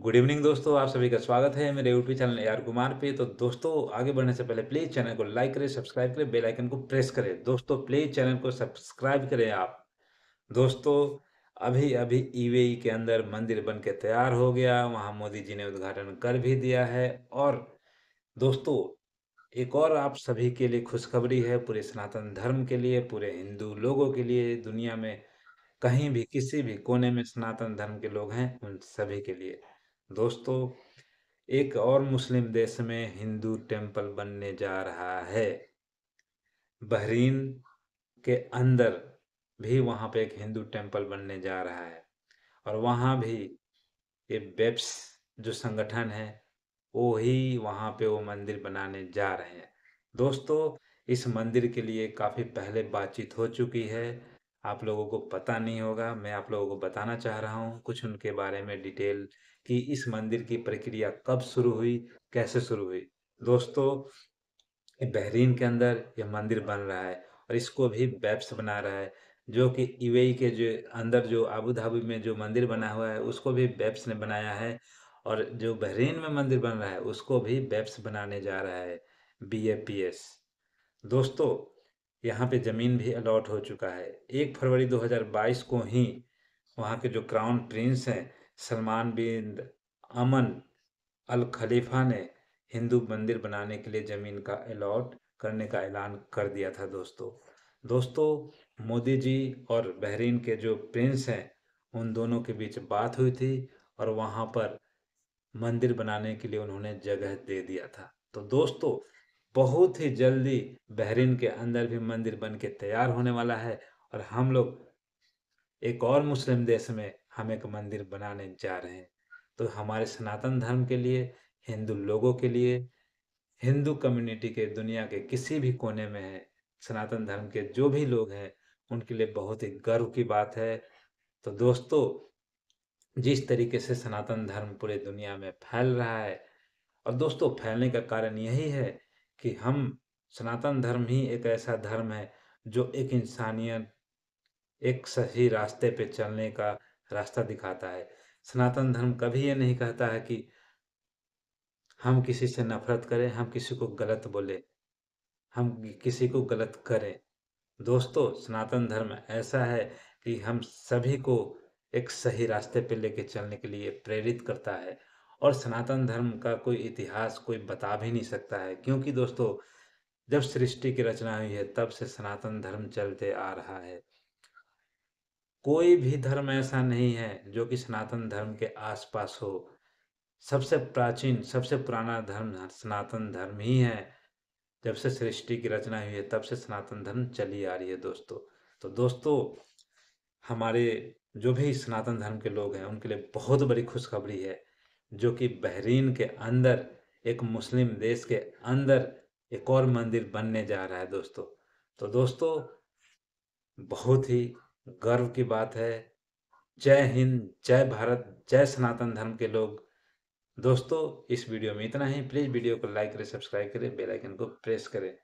good evening दोस्तों आप सभी का स्वागत है मेरे यूट्यूब चैनल यार कुमार पे तो दोस्तों आगे बढ़ने से पहले प्लीज चैनल को लाइक करें सब्सक्राइब करें बेल आइकन को प्रेस करें दोस्तों प्लीज चैनल को सब्सक्राइब करें आप दोस्तों अभी अभी ईवेई के अंदर मंदिर बन के तैयार हो गया वहाँ मोदी जी ने उद्घाटन कर भी दिया है और दोस्तों एक और आप सभी के लिए खुशखबरी है पूरे सनातन धर्म के लिए पूरे हिंदू लोगों के लिए दुनिया में कहीं भी किसी भी कोने में सनातन धर्म के लोग हैं उन सभी के लिए दोस्तों एक और मुस्लिम देश में हिंदू टेम्पल बनने जा रहा है बहरीन के अंदर भी वहाँ पे एक हिंदू टेम्पल बनने जा रहा है और वहाँ भी ये बेप्स जो संगठन है वो ही वहाँ पे वो मंदिर बनाने जा रहे हैं दोस्तों इस मंदिर के लिए काफ़ी पहले बातचीत हो चुकी है आप लोगों को पता नहीं होगा मैं आप लोगों को बताना चाह रहा हूँ कुछ उनके बारे में डिटेल कि इस मंदिर की प्रक्रिया कब शुरू हुई कैसे शुरू हुई दोस्तों बहरीन के अंदर यह मंदिर बन रहा है और इसको भी वेब्स बना रहा है जो कि यू के जो अंदर जो आबू धाबी में जो मंदिर बना हुआ है उसको भी वेब्स ने बनाया है और जो बहरीन में मंदिर बन रहा है उसको भी वेब्स बनाने जा रहा है बी दोस्तों यहाँ पे ज़मीन भी अलॉट हो चुका है एक फरवरी 2022 को ही वहाँ के जो क्राउन प्रिंस हैं सलमान बिन अमन अल खलीफा ने हिंदू मंदिर बनाने के लिए ज़मीन का अलॉट करने का ऐलान कर दिया था दोस्तों दोस्तों मोदी जी और बहरीन के जो प्रिंस हैं उन दोनों के बीच बात हुई थी और वहाँ पर मंदिर बनाने के लिए उन्होंने जगह दे दिया था तो दोस्तों बहुत ही जल्दी बहरीन के अंदर भी मंदिर बन के तैयार होने वाला है और हम लोग एक और मुस्लिम देश में हम एक मंदिर बनाने जा रहे हैं तो हमारे सनातन धर्म के लिए हिंदू लोगों के लिए हिंदू कम्युनिटी के दुनिया के किसी भी कोने में है सनातन धर्म के जो भी लोग हैं उनके लिए बहुत ही गर्व की बात है तो दोस्तों जिस तरीके से सनातन धर्म पूरे दुनिया में फैल रहा है और दोस्तों फैलने का कारण यही है कि हम सनातन धर्म ही एक ऐसा धर्म है जो एक इंसानियत एक सही रास्ते पे चलने का रास्ता दिखाता है सनातन धर्म कभी ये नहीं कहता है कि हम किसी से नफरत करें हम किसी को गलत बोले हम किसी को गलत करें दोस्तों सनातन धर्म ऐसा है कि हम सभी को एक सही रास्ते पे लेके चलने के लिए प्रेरित करता है और सनातन धर्म का कोई इतिहास कोई बता भी नहीं सकता है क्योंकि दोस्तों जब सृष्टि की रचना हुई है तब से सनातन धर्म चलते आ रहा है कोई भी धर्म ऐसा नहीं है जो कि सनातन धर्म के आसपास हो सबसे प्राचीन सबसे पुराना धर्म सनातन धर्म ही है जब से सृष्टि की रचना हुई है तब से सनातन धर्म चली आ रही है दोस्तों तो दोस्तों हमारे जो भी सनातन धर्म के लोग हैं उनके लिए बहुत बड़ी खुशखबरी है जो कि बहरीन के अंदर एक मुस्लिम देश के अंदर एक और मंदिर बनने जा रहा है दोस्तों तो दोस्तों बहुत ही गर्व की बात है जय हिंद जय भारत जय सनातन धर्म के लोग दोस्तों इस वीडियो में इतना ही प्लीज़ वीडियो को लाइक करें सब्सक्राइब करें बेल आइकन को प्रेस करें